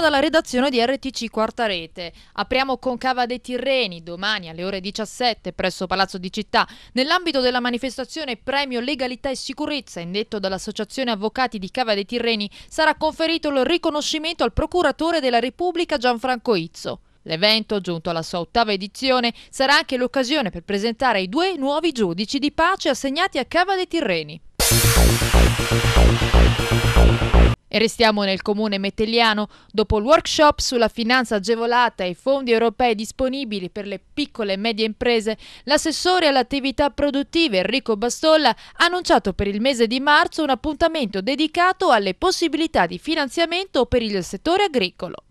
dalla redazione di RTC Quarta Rete. Apriamo con Cava dei Tirreni domani alle ore 17 presso Palazzo di Città. Nell'ambito della manifestazione Premio Legalità e Sicurezza, indetto dall'Associazione Avvocati di Cava dei Tirreni, sarà conferito il riconoscimento al procuratore della Repubblica Gianfranco Izzo. L'evento, giunto alla sua ottava edizione, sarà anche l'occasione per presentare i due nuovi giudici di pace assegnati a Cava dei Tirreni. E restiamo nel comune metelliano. Dopo il workshop sulla finanza agevolata e i fondi europei disponibili per le piccole e medie imprese, l'assessore alle attività produttive Enrico Bastolla ha annunciato per il mese di marzo un appuntamento dedicato alle possibilità di finanziamento per il settore agricolo.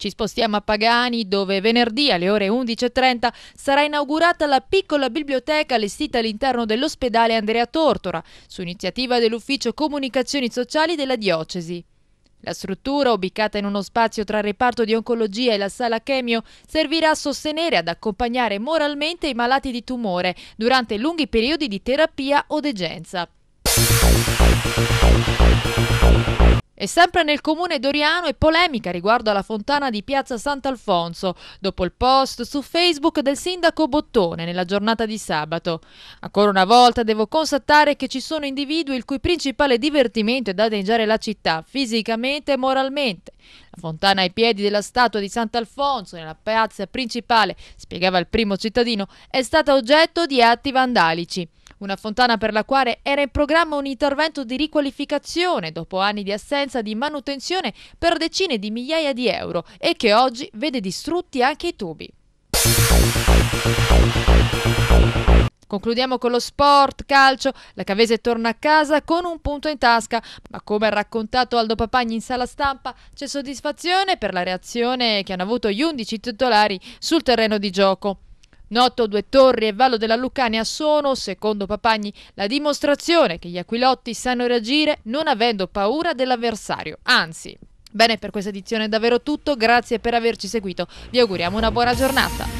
Ci spostiamo a Pagani dove venerdì alle ore 11.30 sarà inaugurata la piccola biblioteca allestita all'interno dell'ospedale Andrea Tortora su iniziativa dell'Ufficio Comunicazioni Sociali della Diocesi. La struttura, ubicata in uno spazio tra il reparto di oncologia e la sala chemio, servirà a sostenere e ad accompagnare moralmente i malati di tumore durante lunghi periodi di terapia o degenza. E sempre nel comune doriano è polemica riguardo alla fontana di Piazza Sant'Alfonso, dopo il post su Facebook del sindaco Bottone nella giornata di sabato. Ancora una volta devo constatare che ci sono individui il cui principale divertimento è da danneggiare la città fisicamente e moralmente. La fontana ai piedi della statua di Sant'Alfonso nella piazza principale, spiegava il primo cittadino, è stata oggetto di atti vandalici. Una fontana per la quale era in programma un intervento di riqualificazione dopo anni di assenza di manutenzione per decine di migliaia di euro e che oggi vede distrutti anche i tubi. Concludiamo con lo sport, calcio. La Cavese torna a casa con un punto in tasca, ma come ha raccontato Aldo Papagni in sala stampa, c'è soddisfazione per la reazione che hanno avuto gli 11 titolari sul terreno di gioco. Noto, Due Torri e Vallo della Lucania sono, secondo Papagni, la dimostrazione che gli aquilotti sanno reagire non avendo paura dell'avversario, anzi. Bene, per questa edizione è davvero tutto, grazie per averci seguito, vi auguriamo una buona giornata.